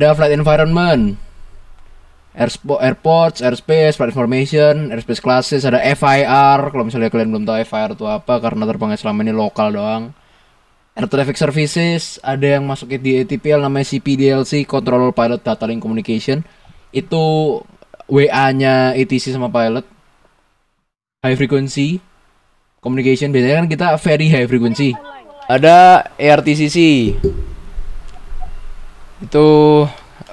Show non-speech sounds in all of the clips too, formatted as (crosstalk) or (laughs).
ada flight environment Airspo airports, airspace, flight information, airspace classes, ada FIR. Kalau misalnya kalian belum tahu FIR itu apa, karena terbangnya selama ini lokal doang. Air traffic services, ada yang masuk di ATPL namanya CPDLC, control Pilot Data Link Communication. Itu WA-nya ATC e sama pilot. High frequency communication, biasanya kan kita very high frequency. Ada ARTCC, itu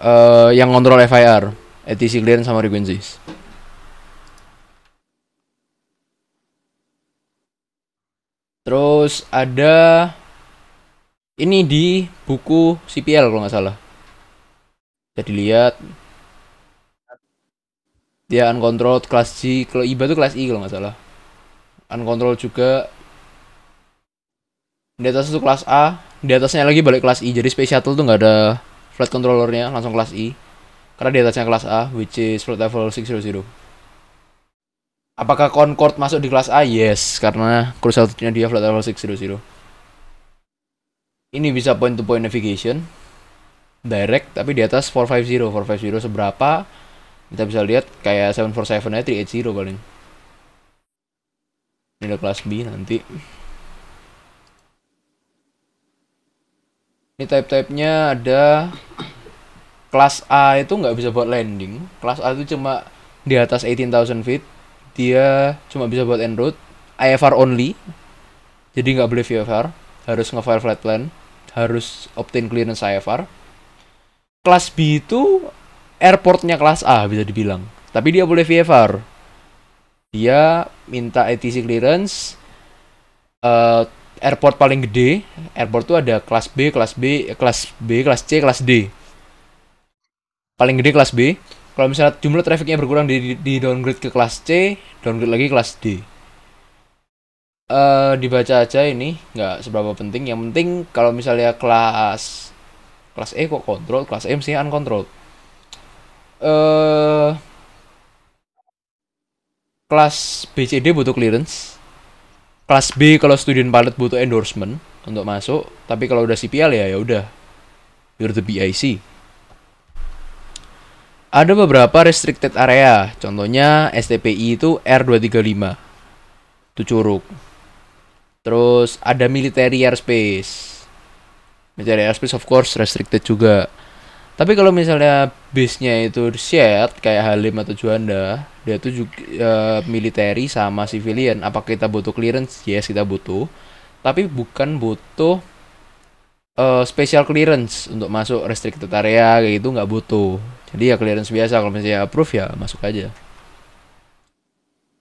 uh, yang ngontrol FIR ATC clearance sama frequencies terus ada ini di buku CPL kalau nggak salah bisa dilihat dia uncontrolled kelas C, kalau IBA itu kelas I kalau nggak salah uncontrolled juga di atas itu kelas A di atasnya lagi balik kelas I jadi space shuttle tuh nggak ada flight controllernya langsung kelas I karena di atasnya kelas A which is flight level 600 apakah Concorde masuk di kelas A yes karena cruise altitude nya dia flight level 600 ini bisa point to point navigation direct tapi di atas 450 450 seberapa kita bisa lihat kayak 747 nya 380 paling ini ada kelas B nanti ini type nya ada kelas A itu nggak bisa buat landing kelas A itu cuma di atas 18,000 feet dia cuma bisa buat end route IFR only jadi nggak boleh VFR harus nge-fire flight plan harus obtain clearance IFR kelas B itu airportnya kelas A bisa dibilang tapi dia boleh VFR dia minta ATC clearance uh, airport paling gede, airport tuh ada kelas B, kelas B, kelas B, kelas C, kelas D. Paling gede kelas B. Kalau misalnya jumlah trafficnya berkurang di, di downgrade ke kelas C, downgrade lagi kelas D. Uh, dibaca aja ini nggak seberapa penting yang penting kalau misalnya kelas kelas E kok kontrol kelas e M sih uncontrolled uh, kelas BCD butuh clearance kelas B kalau student pilot butuh endorsement untuk masuk tapi kalau udah CPL ya ya udah you're the BIC ada beberapa restricted area contohnya STPI itu R235 itu curug terus ada military airspace military airspace of course restricted juga tapi kalau misalnya bisnya itu shared kayak Halim atau Juanda, dia tuh juga uh, eh, militeri sama civilian. Apa kita butuh clearance? Yes, kita butuh. Tapi bukan butuh uh, special clearance untuk masuk restricted area kayak gitu nggak butuh. Jadi ya clearance biasa kalau misalnya approve ya masuk aja.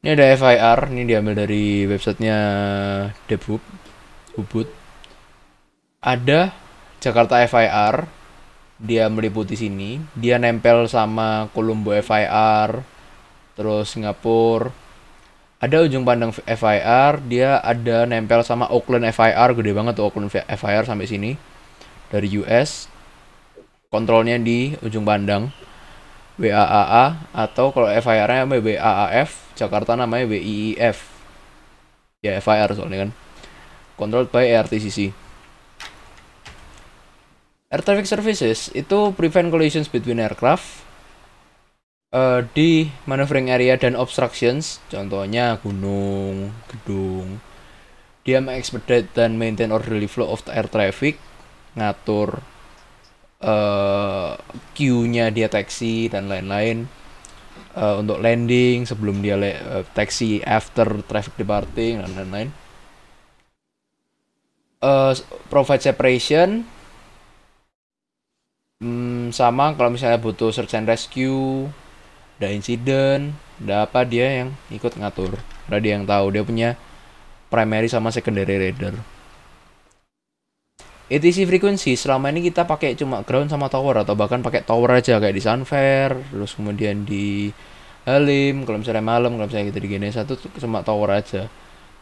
Ini ada FIR, ini diambil dari websitenya Debub, Ubud. Ada Jakarta FIR, dia meliputi sini dia nempel sama kolombo FIR terus Singapura ada ujung pandang FIR dia ada nempel sama Auckland FIR gede banget tuh Auckland FIR sampai sini dari US kontrolnya di ujung pandang WAAA atau kalau FIR-nya namanya WAAF Jakarta namanya WIIF ya FIR soalnya kan controlled by RTCC Air Traffic Services itu prevent collisions between aircraft uh, di maneuvering area dan obstructions, contohnya gunung, gedung. Dia mengexpedite dan maintain orderly flow of air traffic, ngatur uh, queue-nya dia taxi dan lain-lain. Uh, untuk landing sebelum dia uh, taksi after traffic departing dan lain-lain. Uh, provide separation hmm, sama kalau misalnya butuh search and rescue ada insiden ada apa dia yang ikut ngatur ada dia yang tahu dia punya primary sama secondary radar ETC frequency selama ini kita pakai cuma ground sama tower atau bahkan pakai tower aja kayak di Sunfair terus kemudian di Halim kalau misalnya malam kalau misalnya kita di Genesa satu cuma tower aja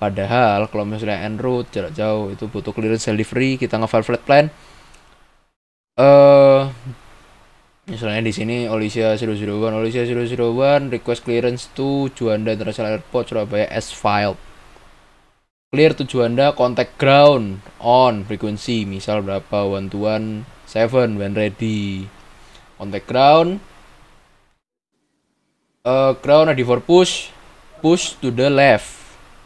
padahal kalau misalnya en route jarak jauh itu butuh clearance delivery kita nge file flat plan Eh, misalnya di sini Olivia 001 Olivia One request clearance to Juanda International Airport Surabaya as file, clear to Juanda contact ground on frequency misal berapa one to one seven when ready contact ground uh, ground ready for push push to the left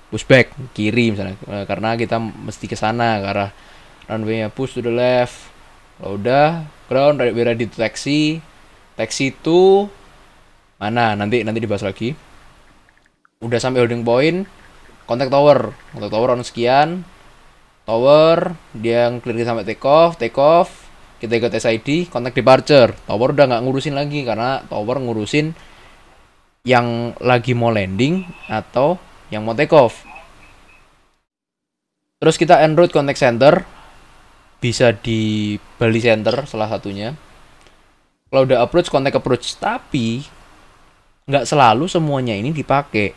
push back kiri misalnya eh, karena kita mesti ke sana karena runway push to the left kalau oh, udah ground radar taxi. Teksi itu mana? Nanti nanti dibahas lagi. Udah sampai holding point, contact tower. Kontak tower on sekian. Tower, dia yang clear sampai take off, take off. Kita ikut SID, contact departure. Tower udah nggak ngurusin lagi karena tower ngurusin yang lagi mau landing atau yang mau take off. Terus kita en route contact center bisa di Bali Center salah satunya kalau udah approach kontak approach tapi nggak selalu semuanya ini dipakai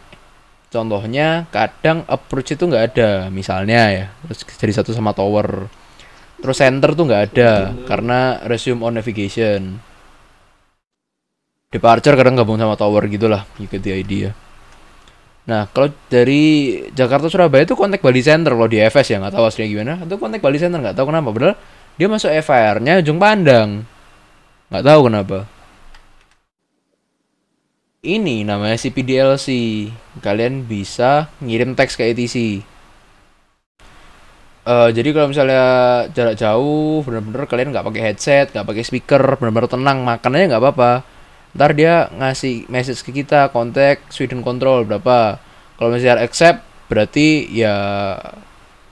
contohnya kadang approach itu nggak ada misalnya ya terus jadi satu sama tower terus center tuh nggak ada karena resume on navigation departure kadang gabung sama tower gitulah you get the idea Nah, kalau dari Jakarta Surabaya itu kontak Bali Center loh di FS ya, nggak tahu aslinya gimana. Itu kontak Bali Center nggak tahu kenapa, padahal dia masuk fir nya ujung pandang. Nggak tahu kenapa. Ini namanya CPDLC. Kalian bisa ngirim teks ke ETC. Uh, eh, jadi kalau misalnya jarak jauh, bener-bener kalian nggak pakai headset, nggak pakai speaker, bener-bener tenang, makanannya nggak apa-apa ntar dia ngasih message ke kita kontak Sweden Control berapa kalau misalnya accept berarti ya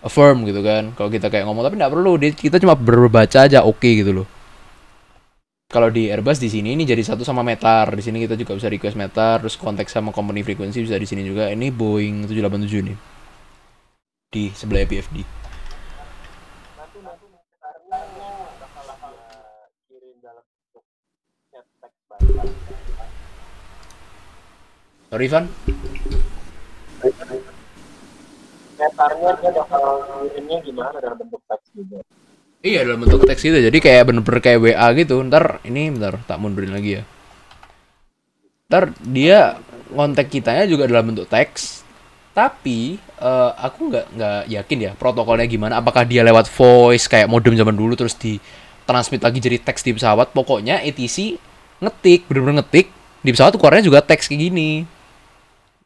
affirm gitu kan kalau kita kayak ngomong tapi nggak perlu kita cuma berbaca aja oke okay, gitu loh kalau di Airbus di sini ini jadi satu sama meter di sini kita juga bisa request meter terus kontak sama company frequency bisa di sini juga ini Boeing 787 nih di sebelah BFD Sorry Van. gimana dalam bentuk teks gitu. Iya dalam bentuk teks itu Jadi kayak bener-bener kayak WA gitu. Ntar ini bentar tak mundurin lagi ya. Ntar dia kontak kitanya juga dalam bentuk teks. Tapi uh, aku nggak nggak yakin ya protokolnya gimana. Apakah dia lewat voice kayak modem zaman dulu terus di transmit lagi jadi teks di pesawat. Pokoknya ETC ngetik bener-bener ngetik di pesawat tuh keluarnya juga teks kayak gini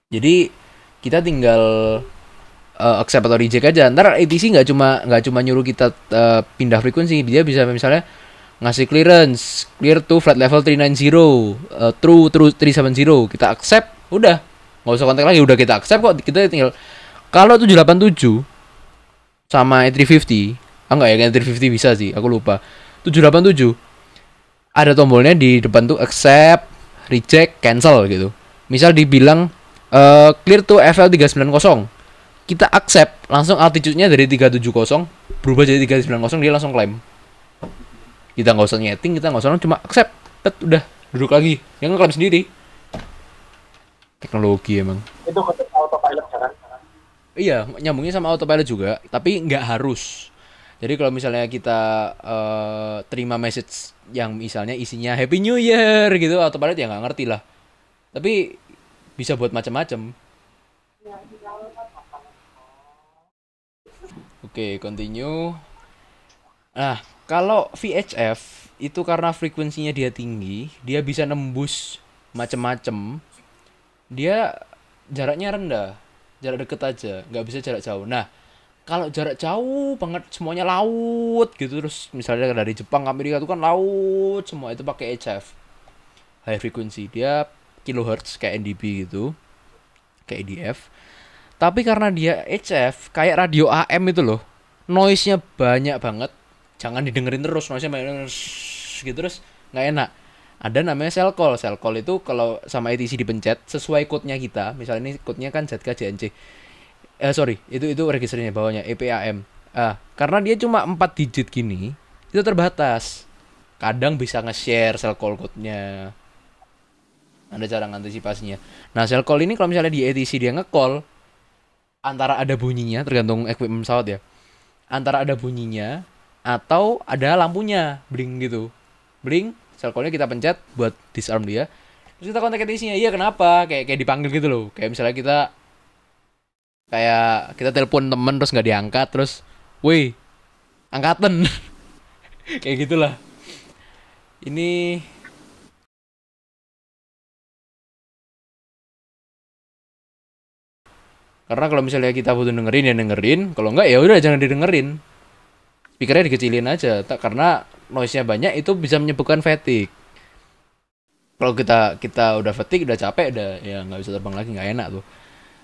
jadi kita tinggal uh, accept atau reject aja ntar ATC nggak cuma nggak cuma nyuruh kita uh, pindah frekuensi dia bisa misalnya ngasih clearance clear to flat level 390 uh, eh, true true 370 kita accept udah nggak usah kontak lagi udah kita accept kok kita tinggal kalau 787 sama 350 ah enggak ya A350 bisa sih aku lupa 787 ada tombolnya di depan tuh accept, reject, cancel gitu. Misal dibilang uh, clear to FL 390. Kita accept, langsung altitude-nya dari 370 berubah jadi 390 dia langsung claim. Kita nggak usah nyeting, kita nggak usah cuma accept. Tet, udah duduk lagi. Yang claim sendiri. Teknologi emang. Itu autopilot sekarang. Ya iya, nyambungnya sama autopilot juga, tapi nggak harus. Jadi kalau misalnya kita uh, terima message yang misalnya isinya Happy New Year gitu atau padahal ya nggak ngerti lah tapi bisa buat macam-macam oke okay, continue nah kalau VHF itu karena frekuensinya dia tinggi dia bisa nembus macam-macam dia jaraknya rendah jarak dekat aja nggak bisa jarak jauh nah kalau jarak jauh banget semuanya laut gitu terus misalnya dari Jepang ke Amerika itu kan laut semua itu pakai HF high frequency dia kilohertz kayak NDB gitu kayak EDF tapi karena dia HF kayak radio AM itu loh noise-nya banyak banget jangan didengerin terus noise-nya banyak terus gitu terus nggak enak ada namanya cell call cell call itu kalau sama ETC dipencet sesuai code-nya kita misalnya ini code-nya kan ZKJNC eh sorry itu itu registernya bawahnya EPAM ah karena dia cuma empat digit gini itu terbatas kadang bisa nge-share sel call code-nya ada cara ngantisipasinya nah sel call ini kalau misalnya di ATC e dia nge-call antara ada bunyinya tergantung equipment pesawat ya antara ada bunyinya atau ada lampunya bling gitu bling sel callnya kita pencet buat disarm dia terus kita kontak ATC e nya iya kenapa kayak kayak dipanggil gitu loh kayak misalnya kita kayak kita telepon temen terus nggak diangkat terus wih, angkatan (laughs) kayak gitulah ini karena kalau misalnya kita butuh dengerin ya dengerin kalau enggak ya udah jangan didengerin pikirnya dikecilin aja tak karena noise-nya banyak itu bisa menyebabkan fatigue kalau kita kita udah fatigue udah capek udah ya nggak bisa terbang lagi nggak enak tuh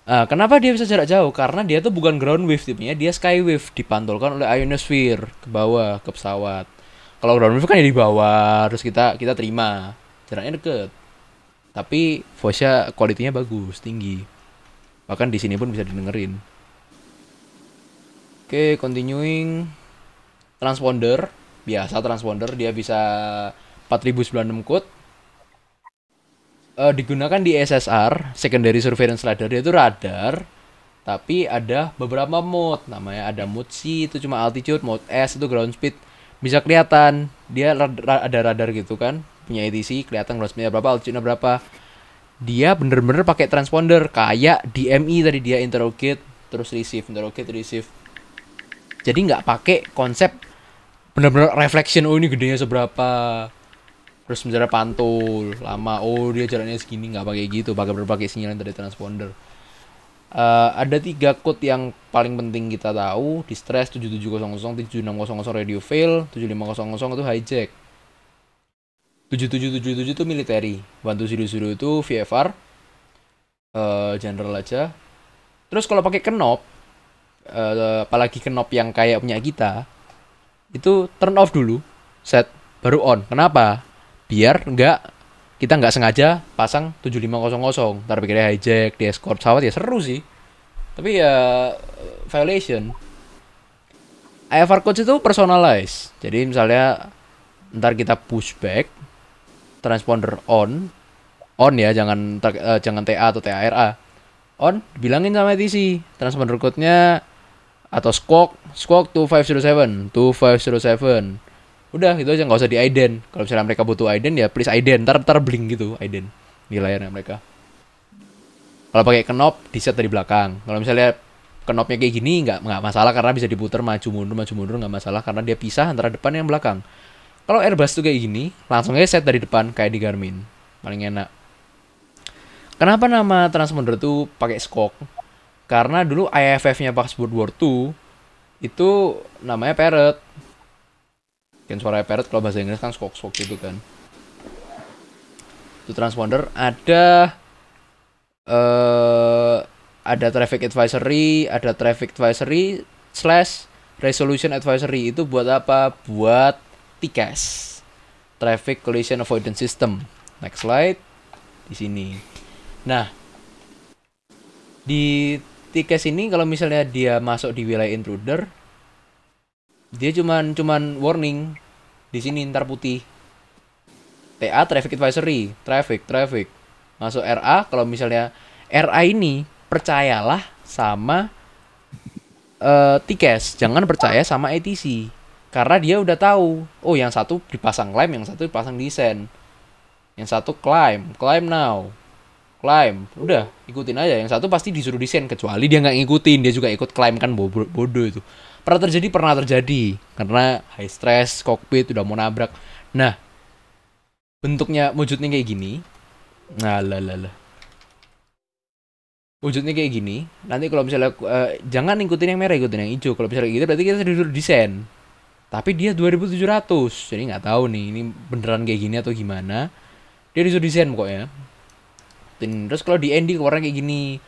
Uh, kenapa dia bisa jarak jauh? Karena dia tuh bukan ground wave tipenya, dia sky wave dipantulkan oleh ionosphere ke bawah ke pesawat. Kalau ground wave kan ya di bawah, terus kita kita terima jaraknya deket. Tapi voice-nya kualitinya bagus, tinggi. Bahkan di sini pun bisa didengerin. Oke, okay, continuing transponder biasa transponder dia bisa 4096 code uh, digunakan di SSR secondary surveillance radar yaitu radar tapi ada beberapa mode namanya ada mode C itu cuma altitude mode S itu ground speed bisa kelihatan dia ada radar gitu kan punya ATC kelihatan ground speednya berapa altitude berapa dia bener-bener pakai transponder kayak DMI e tadi dia interrogate terus receive interrogate receive jadi nggak pakai konsep bener-bener reflection oh ini gedenya seberapa terus misalnya pantul lama oh dia jalannya segini nggak pakai gitu pakai berbagai sinyal dari transponder uh, ada tiga code yang paling penting kita tahu distress 7700 7600 radio fail 7500 itu hijack 7777 itu military bantu sudu sudu itu VFR uh, eh, general aja terus kalau pakai kenop uh, apalagi kenop yang kayak punya kita itu turn off dulu set baru on kenapa biar nggak kita nggak sengaja pasang 7500 ntar pikirnya hijack di escort pesawat ya seru sih tapi ya violation IFR coach itu personalized jadi misalnya ntar kita pushback transponder on on ya jangan uh, jangan TA atau TARA on bilangin sama TC transponder code-nya atau squawk squawk 2507 2507 udah gitu aja nggak usah di Aiden kalau misalnya mereka butuh iden ya please iden ntar ntar bling gitu iden di layarnya mereka kalau pakai kenop di set dari belakang kalau misalnya kenopnya kayak gini nggak nggak masalah karena bisa diputar maju mundur maju mundur nggak masalah karena dia pisah antara depan yang belakang kalau Airbus tuh kayak gini langsung aja set dari depan kayak di Garmin paling enak kenapa nama transponder tuh pakai skok karena dulu IFF-nya pas World War II itu namanya Parrot Bikin suara parrot kalau bahasa Inggris kan squawk squawk gitu kan. Itu transponder ada uh, ada traffic advisory, ada traffic advisory slash resolution advisory itu buat apa? Buat TCAS. Traffic Collision Avoidance System. Next slide. Di sini. Nah, di TCAS ini kalau misalnya dia masuk di wilayah intruder, dia cuman cuman warning di sini ntar putih TA traffic advisory traffic traffic masuk RA kalau misalnya RA ini percayalah sama uh, eh, tikes jangan percaya sama ETC karena dia udah tahu oh yang satu dipasang climb yang satu dipasang descent yang satu climb climb now climb udah ikutin aja yang satu pasti disuruh descent kecuali dia nggak ngikutin dia juga ikut climb kan bodoh itu pernah terjadi pernah terjadi karena high stress kokpit udah mau nabrak nah bentuknya wujudnya kayak gini nah lah lah lah wujudnya kayak gini nanti kalau misalnya uh, jangan ikutin yang merah ikutin yang hijau kalau misalnya gitu berarti kita disuruh desain tapi dia 2700 jadi nggak tahu nih ini beneran kayak gini atau gimana dia disuruh desain pokoknya terus kalau di Andy warna kayak gini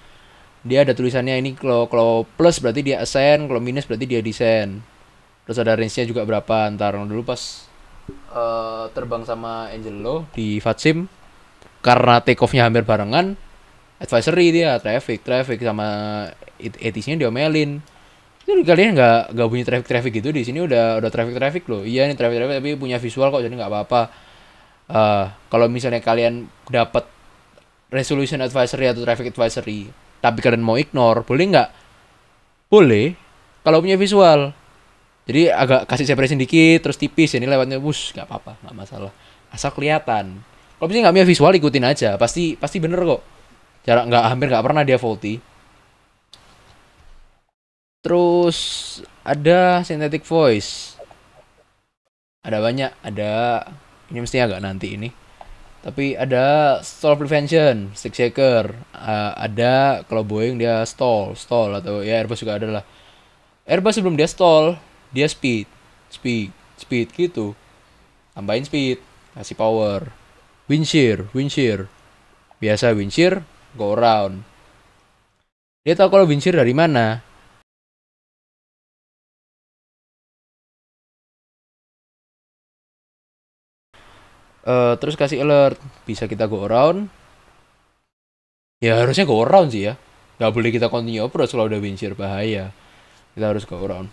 dia ada tulisannya ini kalau kalau plus berarti dia ascend kalau minus berarti dia descend terus ada range-nya juga berapa ntar dulu pas uh, terbang sama angel lo di Fatsim karena take off-nya hampir barengan advisory dia traffic traffic sama etisnya diomelin itu kalian nggak nggak punya traffic traffic gitu di sini udah udah traffic traffic loh iya ini traffic traffic tapi punya visual kok jadi nggak apa-apa uh, kalau misalnya kalian dapat resolution advisory atau traffic advisory tapi kalian mau ignore boleh nggak boleh kalau punya visual jadi agak kasih separation dikit terus tipis ya ini lewatnya bus nggak apa-apa nggak masalah asal kelihatan kalau misalnya nggak punya visual ikutin aja pasti pasti bener kok jarak nggak hampir nggak pernah dia faulty terus ada synthetic voice ada banyak ada ini mesti agak nanti ini tapi ada stall prevention stick shaker uh, ada kalau Boeing dia stall stall atau ya Airbus juga ada lah Airbus sebelum dia stall dia speed speed speed gitu tambahin speed kasih power wind shear wind shear biasa wind shear go round. dia tahu kalau wind shear dari mana uh, terus kasih alert bisa kita go around ya harusnya go around sih ya nggak boleh kita continue approach kalau udah windshield bahaya kita harus go around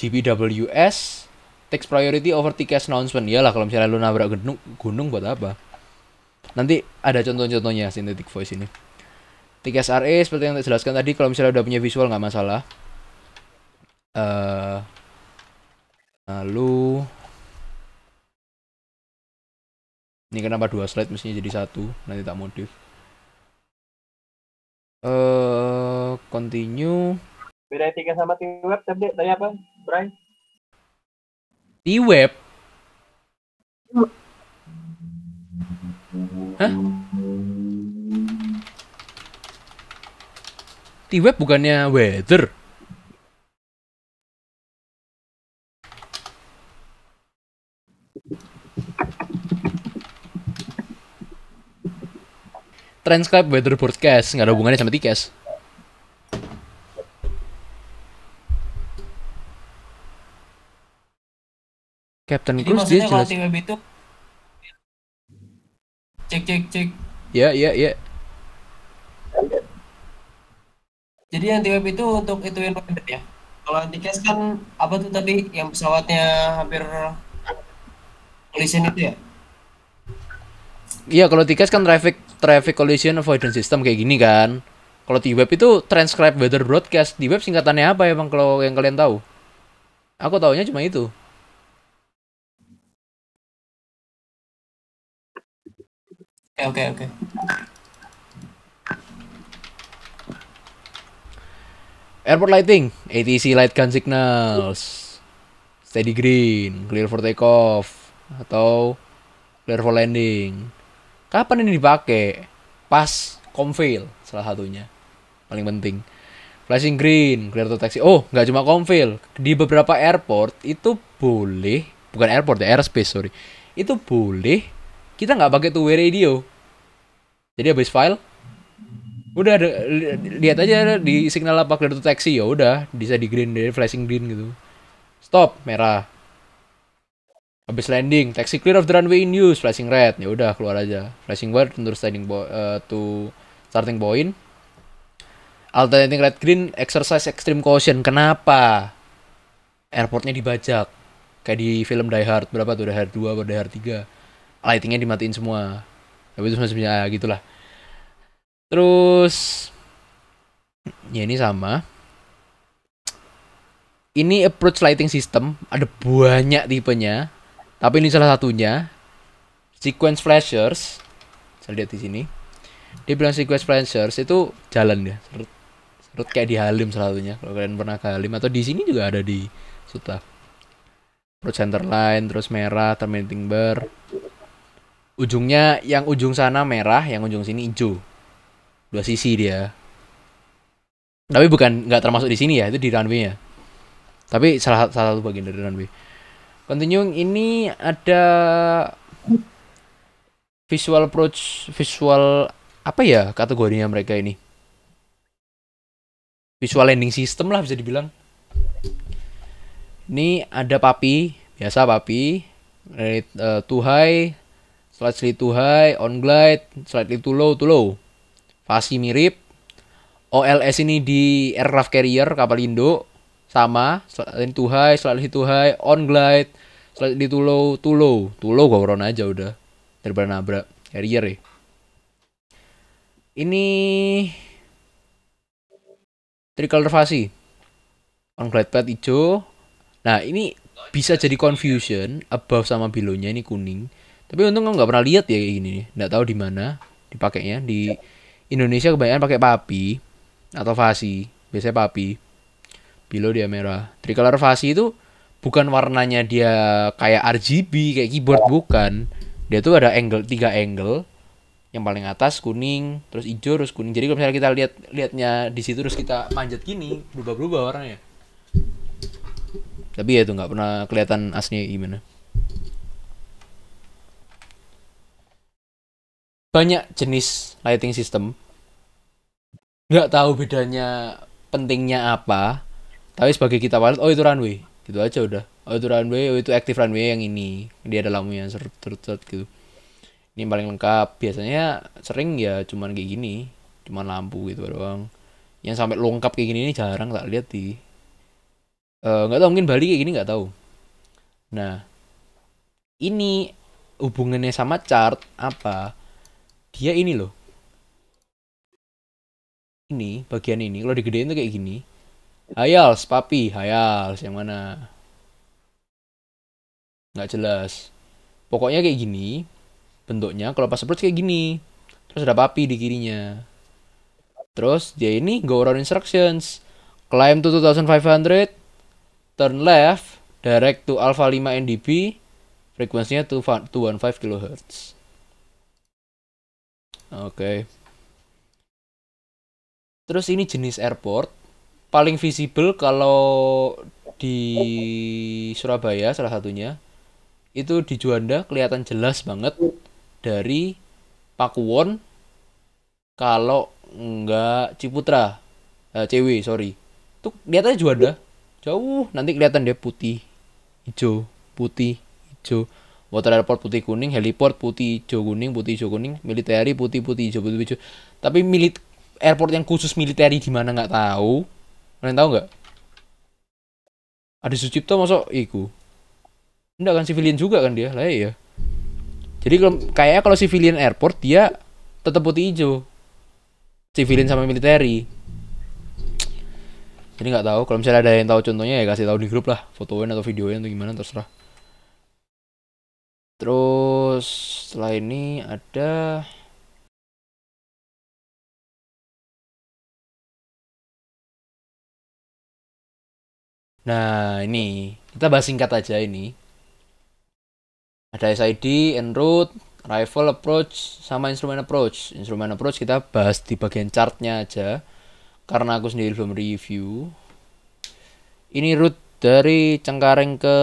GPWS takes priority over TKS announcement lah kalau misalnya lu nabrak gunung gunung buat apa nanti ada contoh-contohnya synthetic voice ini TKS RA seperti yang saya jelaskan tadi kalau misalnya udah punya visual nggak masalah uh, lalu Ini kenapa kan dua slide mestinya jadi satu, nanti tak modif. Eh, uh, continue. Beda tiga sama T-Web, tadi tanya apa, Brian? T-Web? Hah? T-Web bukannya weather? Transcribe weather broadcast nggak ada hubungannya sama TCAS. Captain Jadi Cruise dia jelas. itu cek cek cek. Ya ya ya. Jadi yang web itu untuk itu yang pendek ya. Kalau anti kan apa tuh tadi yang pesawatnya hampir collision itu ya? Iya kalau tiket kan traffic traffic collision avoidance system kayak gini kan. Kalau di web itu transcribe weather broadcast. Di web singkatannya apa ya bang kalau yang kalian tahu? Aku taunya cuma itu. Oke okay, oke okay, oke. Okay. Airport lighting, ATC light gun signals, steady green, clear for takeoff, atau clear for landing kapan ini dipakai pas comfail salah satunya paling penting flashing green clear to taxi oh nggak cuma comfail di beberapa airport itu boleh bukan airport ya airspace sorry itu boleh kita nggak pakai two way radio jadi habis file udah ada lihat aja di signal apa clear to taxi ya udah bisa di green dari flashing green gitu stop merah Habis landing, taxi clear of the runway in use, flashing red. Ya udah keluar aja. Flashing bar untuk standing uh, to starting point. Alternating red green exercise extreme caution. Kenapa? Airportnya dibajak. Kayak di film Die Hard. Berapa tuh? Die Hard 2 atau Die Hard 3. Lightingnya dimatiin semua. Tapi itu sebenarnya ya, gitulah. Terus ya ini sama. Ini approach lighting system, ada banyak tipenya tapi ini salah satunya. Sequence flashers. Saya lihat di sini. Dia bilang sequence flashers itu jalan ya. Serut, serut kayak di Halim salah satunya. Kalau kalian pernah ke Halim atau di sini juga ada di Suta. Terus centerline, terus merah, terminating bar. Ujungnya yang ujung sana merah, yang ujung sini hijau. Dua sisi dia. Tapi bukan nggak termasuk di sini ya, itu di runway ya. Tapi salah, salah satu bagian dari runway Continuing ini ada visual approach, visual apa ya kategorinya mereka ini? Visual landing system lah bisa dibilang. Ini ada papi, biasa papi, rate uh, too high, slightly too high, on glide, slightly too low, too low. Fasi mirip. OLS ini di aircraft carrier kapal induk sama selain tuhai selain high on glide selain di tulo tulo tulo gue urun aja udah daripada nabrak carrier ya ini tricolor fasi on glide pad hijau nah ini bisa jadi confusion above sama below ini kuning tapi untung kamu nggak pernah lihat ya kayak gini nggak tahu di mana dipakainya di Indonesia kebanyakan pakai papi atau fasi biasanya papi Bilo dia merah. Tricolor Fasi itu bukan warnanya dia kayak RGB kayak keyboard bukan. Dia tuh ada angle tiga angle yang paling atas kuning, terus hijau, terus kuning. Jadi kalau misalnya kita lihat lihatnya di situ terus kita manjat gini, berubah-berubah warnanya. Tapi ya itu nggak pernah kelihatan aslinya gimana. Banyak jenis lighting system. Nggak tahu bedanya pentingnya apa tapi sebagai kita pilot oh itu runway gitu aja udah oh itu runway oh itu active runway yang ini dia ada lampu yang serut-serut gitu ini paling lengkap biasanya sering ya cuman kayak gini cuman lampu gitu doang yang sampai lengkap kayak gini ini jarang tak lihat di eh, nggak uh, tau mungkin Bali kayak gini nggak tahu nah ini hubungannya sama chart apa dia ini loh ini bagian ini kalau digedein tuh kayak gini Hayals, Papi, Hayals yang mana? Nggak jelas. Pokoknya kayak gini, bentuknya kalau pas approach kayak gini. Terus ada Papi di kirinya. Terus dia ini go around instructions. Climb to 2500, turn left, direct to alpha 5 NDP, frekuensinya 215 kHz. Oke. Okay. Terus ini jenis airport paling visible kalau di Surabaya salah satunya itu di Juanda kelihatan jelas banget dari Pakuwon kalau enggak Ciputra eh, Cewi sorry tuh kelihatannya Juanda jauh nanti kelihatan dia putih hijau putih hijau water airport putih kuning heliport putih hijau kuning putih hijau kuning militeri putih putih hijau putih hijau tapi milit airport yang khusus militeri di mana nggak tahu Kalian tahu nggak? ada Sucipto masuk iku. Enggak kan civilian juga kan dia? Lah iya. Jadi kalau kayaknya kalau civilian airport dia tetap putih hijau. Civilian sama militeri. Jadi nggak tahu kalau misalnya ada yang tahu contohnya ya kasih tahu di grup lah, fotoin atau videoin atau gimana terserah. Terus setelah ini ada Nah, ini kita bahas singkat aja ini. Ada SID, enroute, rifle approach, sama instrumen approach. Instrumen approach kita bahas di bagian chartnya aja, karena aku sendiri belum review. Ini route dari Cengkareng ke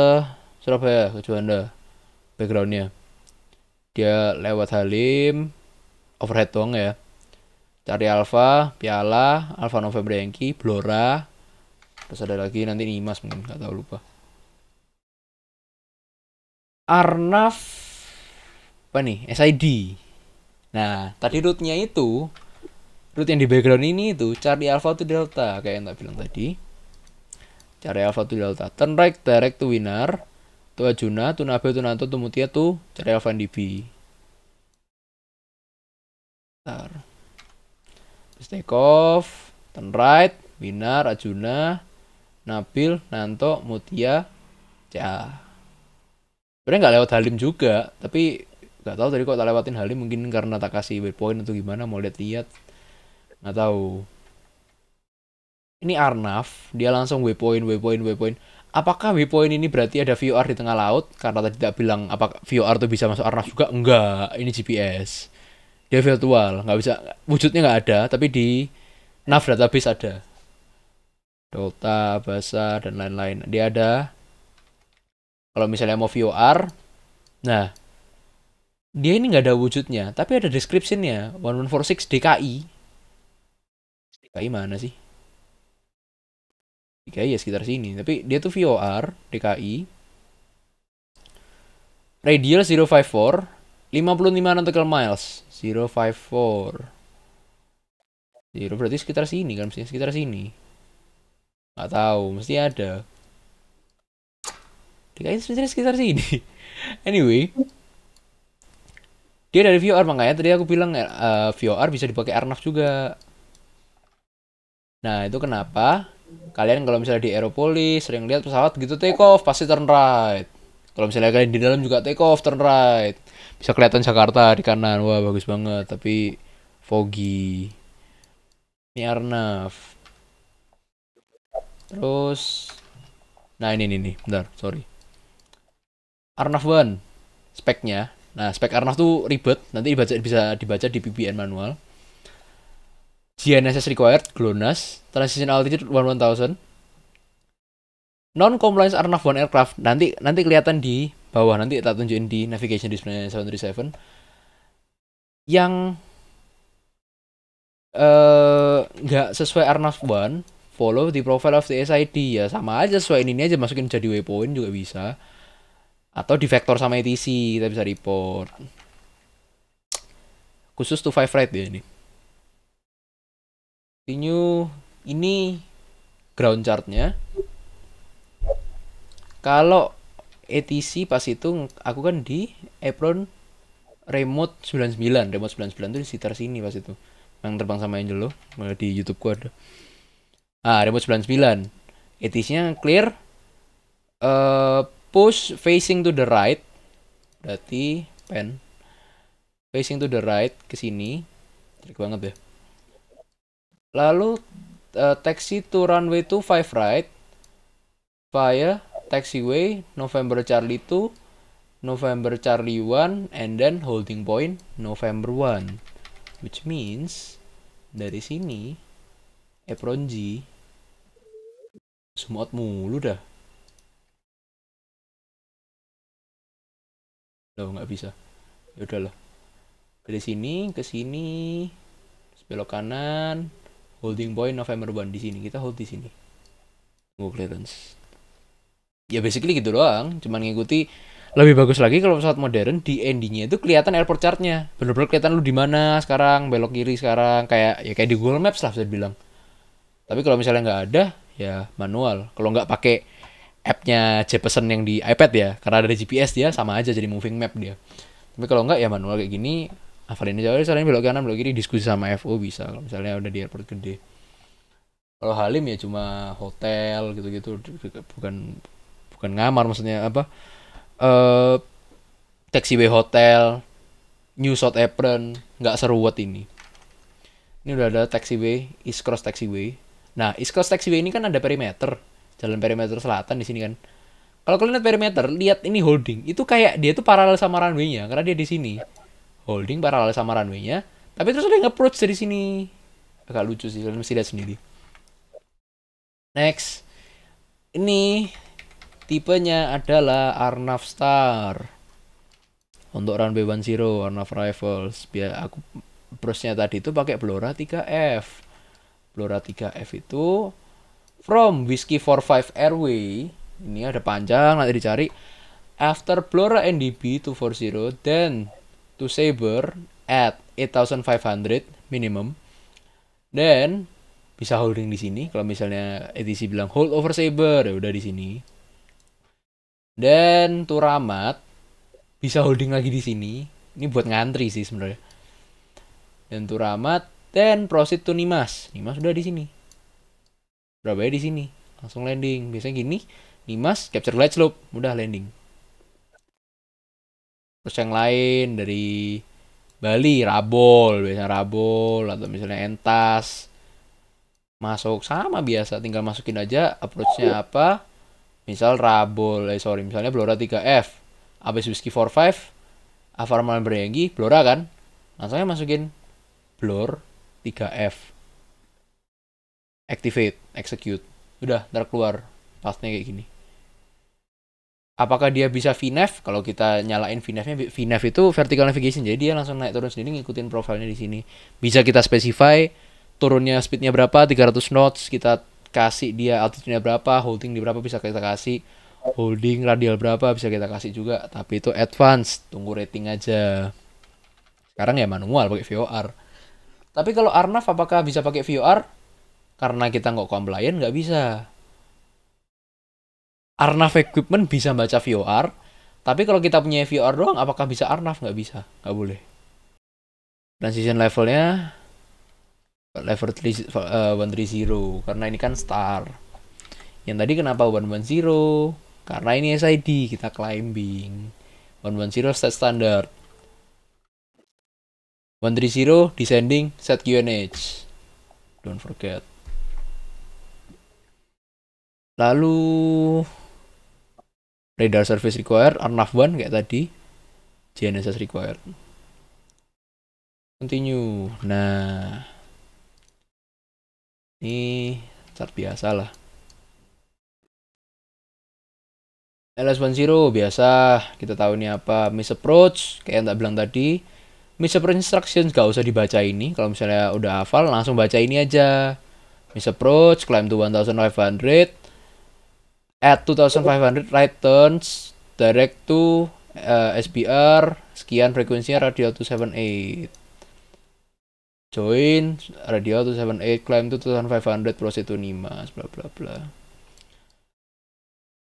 Surabaya, ke Juanda. Backgroundnya. Dia lewat Halim, overhead dong ya. Cari Alfa, Piala, Alfa November Yankee, Blora, terus ada lagi nanti Nimas mungkin nggak tahu lupa Arnaf apa nih SID nah tadi rootnya itu root yang di background ini itu cari alpha to delta kayak yang tak bilang tadi cari alpha to delta turn right direct to winner to ajuna to nabe to nanto to mutia to cari alpha db Bentar. Terus take off, turn right, winner Ajuna, Nabil, Nanto, Mutia, CA. Sebenarnya nggak lewat Halim juga, tapi nggak tahu tadi kok tak lewatin Halim mungkin karena tak kasih waypoint atau gimana mau lihat-lihat. Nggak tahu. Ini Arnav, dia langsung waypoint, waypoint, waypoint. Apakah waypoint ini berarti ada VOR di tengah laut? Karena tadi tidak bilang apa VOR tuh bisa masuk Arnaf juga? Enggak, ini GPS. Dia virtual, nggak bisa, wujudnya nggak ada, tapi di nav database ada. Dota, bahasa, dan lain-lain. Dia ada, kalau misalnya mau VOR, nah, dia ini nggak ada wujudnya, tapi ada description-nya. 1146 DKI. DKI mana sih? DKI ya sekitar sini. Tapi dia tuh VOR, DKI. Radial 054, 55 nautical miles 054 0 berarti sekitar sini kan sekitar sini nggak tahu mesti ada DKI sebenarnya sekitar sini (laughs) anyway dia dari VR makanya tadi aku bilang uh, eh, eh, VR bisa dipakai arnav juga nah itu kenapa kalian kalau misalnya di Aeropolis sering lihat pesawat gitu take off pasti turn right kalau misalnya kalian di dalam juga take off turn right bisa kelihatan Jakarta di kanan wah bagus banget tapi foggy ini arnav Terus nah ini nih nih, bentar, sorry. Arnav One speknya. Nah, spek Arnav tuh ribet, nanti dibaca bisa dibaca di PBN manual. GNSS required, GLONASS, transition altitude 1000 Non compliance Arnav One aircraft nanti nanti kelihatan di bawah nanti kita tunjukin di navigation display 737 yang eh, nggak uh, sesuai Arnav One follow di profile of the SID ya sama aja sesuai ini aja masukin jadi waypoint juga bisa atau di vektor sama etc kita bisa report khusus to five right ya ini continue ini ground chartnya kalau ETC pas itu aku kan di apron remote 99 remote 99 itu di sekitar sini pas itu yang terbang sama Angelo di YouTube ku ada ah remote 99 it is-nya clear uh, push facing to the right berarti pen facing to the right ke sini trik banget ya lalu uh, taxi to runway to five right via taxiway November Charlie 2 November Charlie 1 and then holding point November 1 which means dari sini Epronji, G. Semut mulu dah. Loh, nggak bisa. Ya udahlah. Dari sini ke sini, belok kanan, holding point November 1 di sini. Kita hold di sini. Tunggu clearance. Ya basically gitu doang, cuman ngikuti lebih bagus lagi kalau pesawat modern di endingnya itu kelihatan airport chartnya bener-bener kelihatan lu di mana sekarang belok kiri sekarang kayak ya kayak di Google Maps lah saya bilang tapi kalau misalnya nggak ada, ya manual. Kalau nggak pakai app-nya Jeppesen yang di iPad ya, karena ada GPS dia sama aja jadi moving map dia. Tapi kalau nggak ya manual kayak gini, hafalin aja, misalnya belok kanan, belok kiri, diskusi sama FO bisa. Kalau misalnya udah di airport gede. Kalau Halim ya cuma hotel gitu-gitu, bukan bukan ngamar maksudnya apa? Eh uh, taxiway hotel, New South Apron, nggak seruat ini. Ini udah ada taxiway, East Cross Taxiway, Nah, East Coast Taxiway ini kan ada perimeter, jalan perimeter selatan di sini kan. Kalau kalian lihat perimeter, lihat ini holding. Itu kayak dia tuh paralel sama runway-nya karena dia di sini. Holding paralel sama runway-nya, tapi terus ada yang approach dari sini. Agak lucu sih, kalian mesti lihat sendiri. Next. Ini tipenya adalah Arnav Star. Untuk runway 10 Arnav Rifles, biar aku Brosnya tadi itu pakai Blora 3F Blora 3F itu from Whiskey 45 Airway ini ada panjang nanti dicari after Blora NDB 240 then to Saber at 8500 minimum then bisa holding di sini kalau misalnya Edisi bilang hold over Saber ya udah di sini dan to Ramat bisa holding lagi di sini ini buat ngantri sih sebenarnya dan to Ramat Then proceed to Nimas. Nimas udah di sini. Surabaya di sini. Langsung landing. Biasanya gini, Nimas capture glide slope, mudah landing. Terus yang lain dari Bali, Rabol, biasanya Rabol atau misalnya Entas. Masuk sama biasa, tinggal masukin aja approach-nya apa. Misal Rabol, eh sorry, misalnya Blora 3F. Abis Whiskey 45, Avarman Brengi. Blora kan? Langsungnya masukin Blor 3F activate execute udah ntar keluar pathnya kayak gini apakah dia bisa VNAV kalau kita nyalain VNAVnya VNAV itu vertical navigation jadi dia langsung naik turun sendiri ngikutin profilnya di sini bisa kita specify turunnya speednya berapa 300 knots kita kasih dia altitude-nya berapa holding di berapa bisa kita kasih holding radial berapa bisa kita kasih juga tapi itu advance tunggu rating aja sekarang ya manual pakai VOR tapi kalau Arnav apakah bisa pakai VOR? Karena kita nggak compliant nggak bisa. Arnav equipment bisa baca VOR, tapi kalau kita punya VOR doang apakah bisa Arnav? Nggak bisa, nggak boleh. Transition levelnya level 130 uh, eh, karena ini kan star. Yang tadi kenapa 110? Karena ini SID kita climbing. 110 set standard. 130 descending set QNH. Don't forget. Lalu radar service required, RNAV1 kayak tadi, GNSS required. Continue. Nah, ini chart biasa lah. LS10 biasa, kita tahu ini apa, miss approach, kayak yang tak bilang tadi, Misapro instructions gak usah dibaca ini. Kalau misalnya udah hafal langsung baca ini aja. approach, climb to 1500, at 2500 right turns, direct to uh, SBR, sekian frekuensinya radio 278. Join radio 278, climb to 2500, proceed to Nimas, bla bla bla.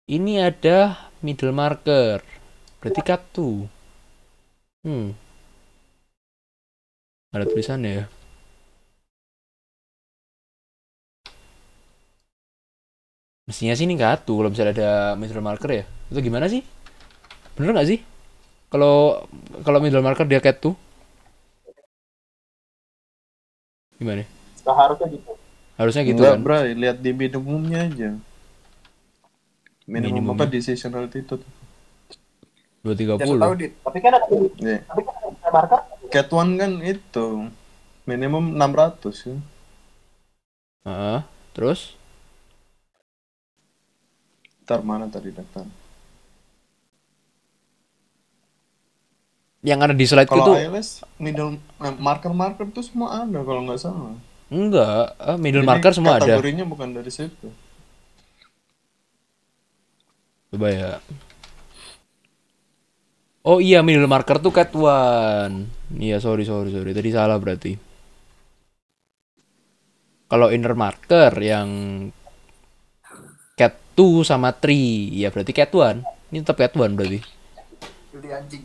Ini ada middle marker, berarti cut 2. Hmm, ada tulisannya ya mestinya sih ini nggak tuh kalau misalnya ada middle marker ya itu gimana sih bener nggak sih kalau kalau middle marker dia cat tuh gimana seharusnya gitu harusnya gitu Enggak, kan bro lihat di minimumnya aja minimum, minimum apa ya? decision altitude dua tiga ya, puluh tapi kan ada iya. tapi kan ada marker Cat kan itu minimum 600 ya. Uh, terus? Ntar mana tadi datang? Yang ada di slide itu. Kalau iOS middle eh, marker-marker tuh semua ada kalau nggak salah. Enggak, uh, middle Jadi marker semua kategorinya ada. Kategorinya bukan dari situ. Coba ya. Oh iya middle marker tuh cat one. Iya sorry sorry sorry tadi salah berarti. Kalau inner marker yang cat 2 sama 3 ya berarti cat one. Ini tetap cat one berarti. Jadi anjing.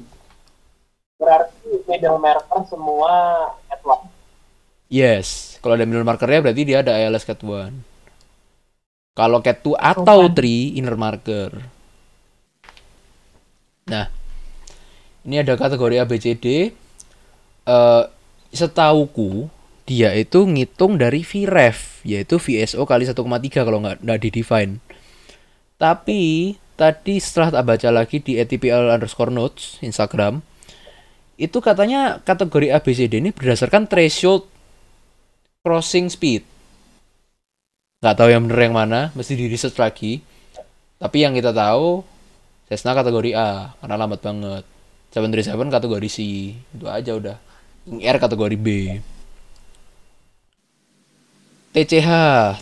Berarti middle marker semua cat one. Yes, kalau ada middle markernya berarti dia ada ALS cat one. Kalau cat 2 atau 3 inner marker. Nah, ini ada kategori ABCD uh, eh, setauku dia itu ngitung dari VREF yaitu VSO kali 1,3 kalau nggak nggak di define tapi tadi setelah tak baca lagi di etpl underscore notes Instagram itu katanya kategori ABCD ini berdasarkan threshold crossing speed nggak tahu yang bener yang mana mesti di research lagi tapi yang kita tahu Cessna kategori A karena lambat banget 737 kategori C itu aja udah Yang Air kategori B TCH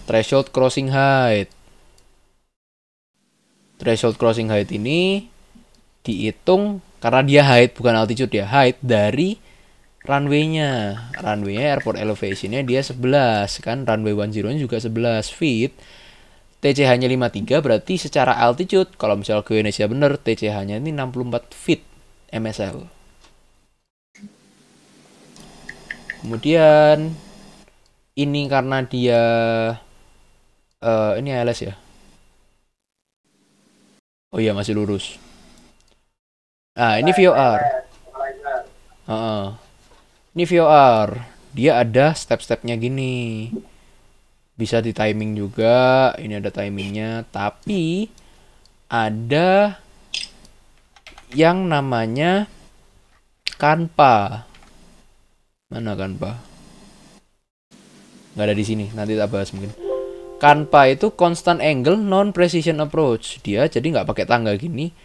threshold crossing height threshold crossing height ini dihitung karena dia height bukan altitude ya height dari runway-nya. Runway-nya airport elevation-nya dia 11 kan runway 10 juga 11 feet. TCH-nya 53 berarti secara altitude kalau misalnya ke Indonesia bener TCH-nya ini 64 feet. MSL. Kemudian ini karena dia uh, ini LS ya. Oh iya masih lurus. Nah ini VOR. Uh -uh. Ini VOR. Dia ada step-stepnya gini. Bisa di timing juga. Ini ada timingnya. Tapi ada yang namanya Kanpa. Mana Kanpa? Nggak ada di sini, nanti tak bahas mungkin. Kanpa itu constant angle non precision approach. Dia jadi nggak pakai tangga gini.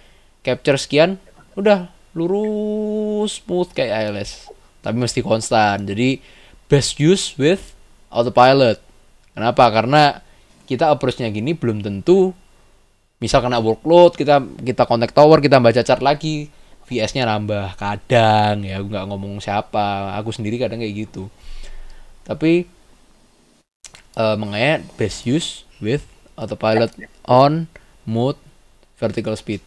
Capture sekian, udah lurus smooth kayak ILS. Tapi mesti konstan. Jadi best use with autopilot. Kenapa? Karena kita approachnya gini belum tentu misal kena workload kita kita connect tower kita baca chart lagi VS-nya nambah kadang ya nggak ngomong siapa aku sendiri kadang kayak gitu tapi uh, eh, mengenai best use with autopilot on mode vertical speed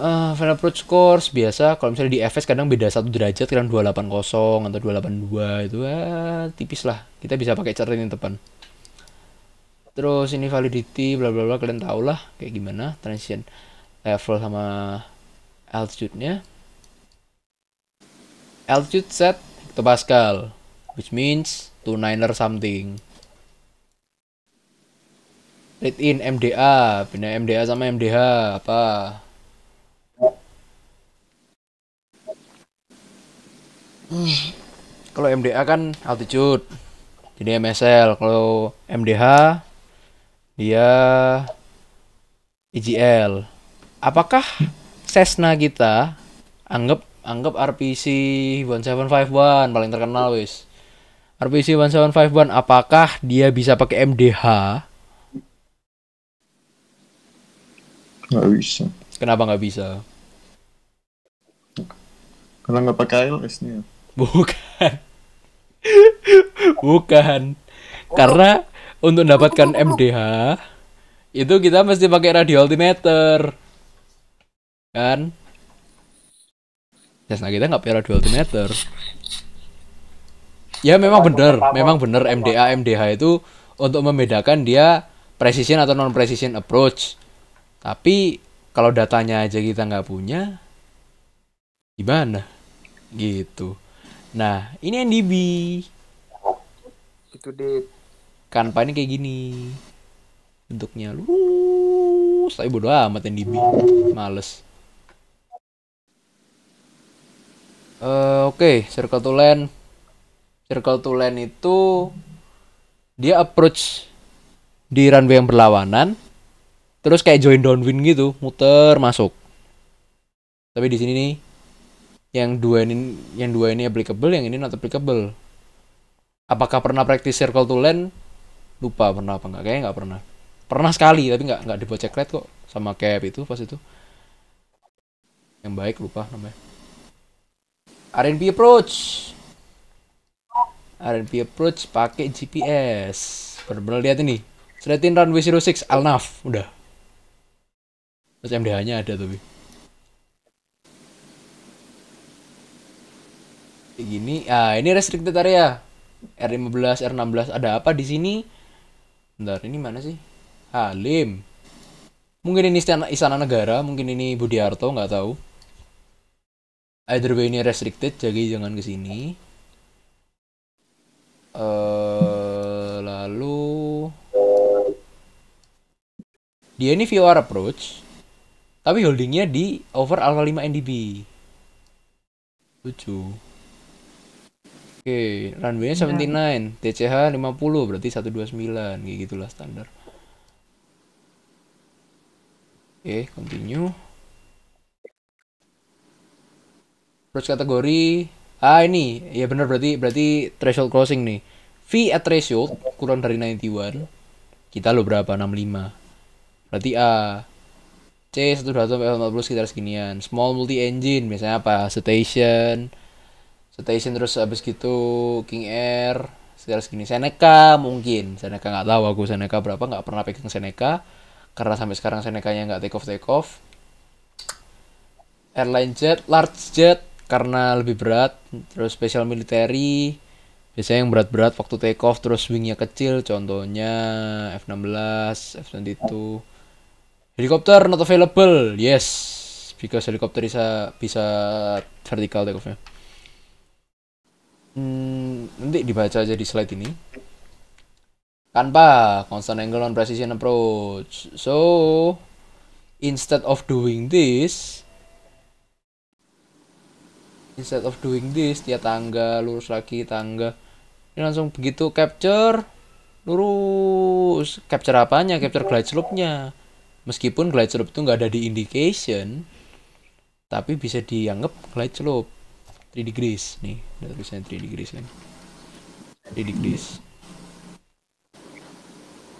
uh, eh, final approach course biasa kalau misalnya di FS kadang beda satu derajat kadang 280 atau 282 itu uh, tipis lah kita bisa pakai chart ini depan terus ini validity bla bla bla kalian tau lah kayak gimana transient level sama altitude nya altitude set Pascal, which means to niner something read in MDA pindah MDA sama MDH apa hmm, kalau MDA kan altitude jadi MSL kalau MDH Iya, IGL. Apakah Cessna kita anggap anggap RPC 1751 paling terkenal wis. RPC 1751 apakah dia bisa pakai MDH? Nggak bisa. Kenapa nggak bisa? Karena nggak pakai LS-nya. Bukan. (laughs) Bukan. Karena untuk mendapatkan MDH itu kita mesti pakai radio altimeter kan Nah kita nggak pakai radio altimeter ya memang benar memang benar MDA MDH itu untuk membedakan dia precision atau non precision approach tapi kalau datanya aja kita nggak punya gimana gitu nah ini NDB itu deh ini kayak gini bentuknya lurus tapi bodo amat yang dibi males Uh, Oke, okay. circle to land. Circle to land itu dia approach di runway yang berlawanan, terus kayak join downwind gitu, muter masuk. Tapi di sini nih, yang dua ini, yang dua ini applicable, yang ini not applicable. Apakah pernah praktis circle to land? lupa pernah apa enggak kayaknya nggak pernah pernah sekali tapi nggak nggak dibuat ceklet kok sama cap itu pas itu yang baik lupa namanya R&B approach R&B approach pakai GPS bener-bener lihat ini Seretin runway 06 Alnaf udah terus MDH nya ada tapi kayak gini ah ini restricted area R15 R16 ada apa di sini Bentar, ini mana sih? Halim. Mungkin ini istana, istana negara, mungkin ini Budi Harto, nggak tahu. Either way ini restricted, jadi jangan ke sini. Uh, lalu dia ini VOR approach, tapi holdingnya di over alpha 5 NDB. Lucu. Oke, okay. runway-nya 79, TCH 50 berarti 129 kayak gitulah standar. Oke, okay, continue. Terus kategori ah ini ya benar berarti berarti threshold crossing nih. V at threshold kurang dari 91. Kita lo berapa? 65. Berarti A. C 120 f sekitar seginian. Small multi engine biasanya apa? Station, Station terus abis gitu King Air segala segini Seneca mungkin Seneca nggak tahu aku Seneca berapa nggak pernah pegang Seneca karena sampai sekarang Seneca-nya nggak take off take off airline jet large jet karena lebih berat terus special military biasanya yang berat-berat waktu take off terus wingnya kecil contohnya F-16 F-22 helikopter not available yes because helikopter bisa bisa vertikal take offnya Hmm, nanti dibaca aja di slide ini. Tanpa constant angle on precision approach. So, instead of doing this, instead of doing this, dia tangga, lurus lagi, tangga. Ini langsung begitu capture, lurus. Capture apanya? Capture glide slope-nya. Meskipun glide slope itu nggak ada di indication, tapi bisa dianggap glide slope. 3 degrees nih ada tulisannya 3 degrees kan 3 degrees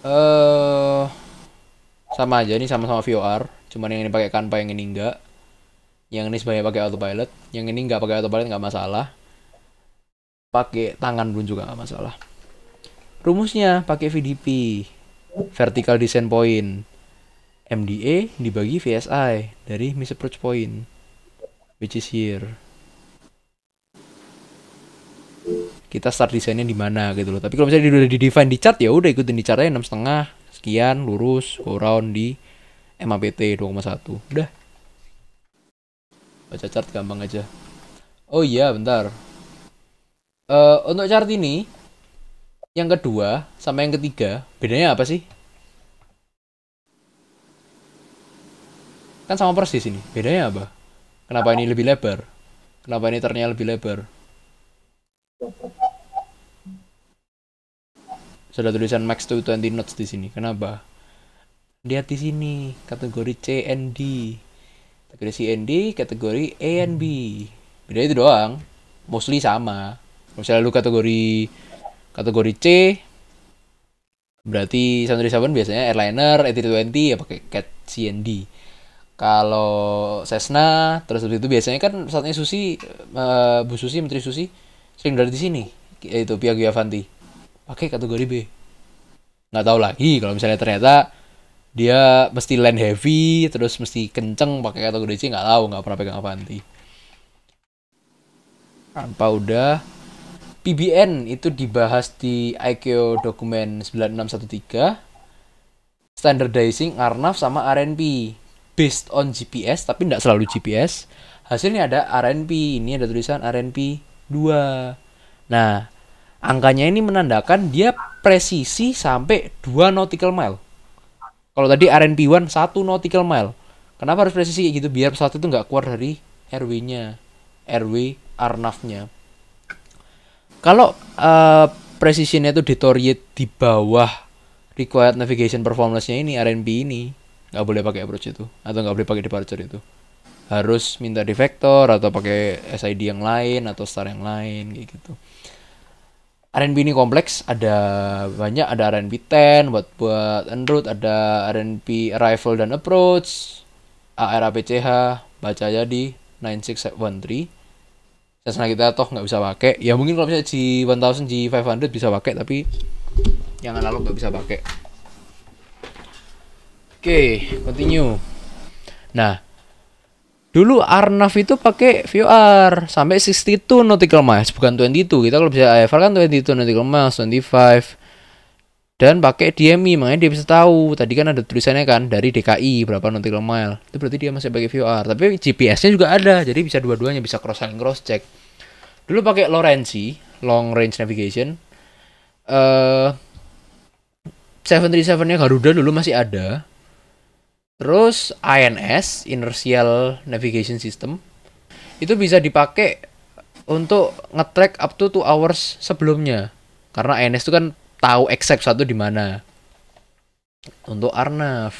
eh uh, sama aja nih sama-sama VOR cuman yang ini pakai kanpa yang ini enggak yang ini sebenarnya pakai autopilot yang ini enggak pakai autopilot nggak masalah pakai tangan pun juga nggak masalah rumusnya pakai VDP vertical descent point MDA dibagi VSI dari misapproach point which is here kita start desainnya di mana gitu loh tapi kalau misalnya udah di define di chart ya udah ikutin di chartnya enam setengah sekian lurus go round di MAPT 2,1 udah baca chart gampang aja oh iya bentar uh, untuk chart ini yang kedua sama yang ketiga bedanya apa sih kan sama persis ini bedanya apa kenapa ini lebih lebar kenapa ini ternyata lebih lebar sudah tulisan max 220 knots di sini kenapa lihat di sini kategori C and D kategori C and D kategori A and B beda itu doang mostly sama misalnya lu kategori kategori C berarti 737 biasanya airliner A320 ya pakai cat C and D kalau Cessna terus itu biasanya kan saatnya Susi uh, Bu Susi Menteri Susi sering dari di sini yaitu Pia Avanti pakai kategori B nggak tahu lagi kalau misalnya ternyata dia mesti land heavy terus mesti kenceng pakai kategori C nggak tahu nggak pernah pegang Avanti tanpa udah PBN itu dibahas di IQ dokumen 9613 standardizing RNAV sama RNP based on GPS tapi nggak selalu GPS hasilnya ada RNP ini ada tulisan RNP 2 nah Angkanya ini menandakan dia presisi sampai 2 nautical mile. Kalau tadi RNP1 1 nautical mile. Kenapa harus presisi gitu? Biar pesawat itu nggak keluar dari RW-nya, RW rnav nya Kalau uh, itu deteriorate di bawah required navigation performance-nya ini RNP ini nggak boleh pakai approach itu atau nggak boleh pakai departure itu harus minta defector atau pakai SID yang lain atau star yang lain kayak gitu R&B ini kompleks, ada banyak, ada R&B 10 buat buat Android, ada R&B Arrival dan Approach, ARAPCH, baca aja di 9613. Sensor kita toh nggak bisa pakai. Ya mungkin kalau misalnya G 1000, G 500 bisa pakai, tapi yang analog nggak bisa pakai. Oke, okay, continue. Nah, dulu Arnav itu pakai VR sampai 62 nautical miles bukan 22 kita kalau bisa AFR kan 22 nautical miles 25 dan pakai DMI makanya dia bisa tahu tadi kan ada tulisannya kan dari DKI berapa nautical mile itu berarti dia masih pakai VR tapi GPS-nya juga ada jadi bisa dua-duanya bisa cross link cross check dulu pakai Lorenzi long range navigation eh uh, 737 nya Garuda dulu masih ada Terus INS (Inertial Navigation System) itu bisa dipakai untuk ngetrack up to 2 hours sebelumnya. Karena INS itu kan tahu exact satu di mana. Untuk Arnav.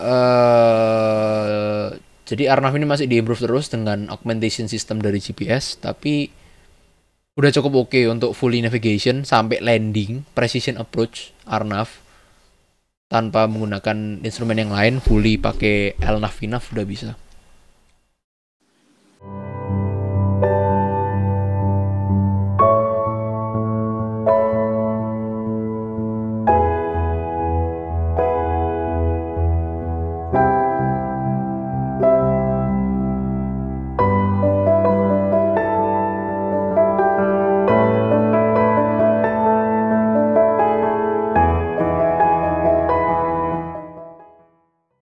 Uh, jadi Arnav ini masih diimprove terus dengan augmentation system dari GPS, tapi udah cukup oke okay untuk fully navigation sampai landing, precision approach Arnav tanpa menggunakan instrumen yang lain fully pakai El Nafinaf udah bisa.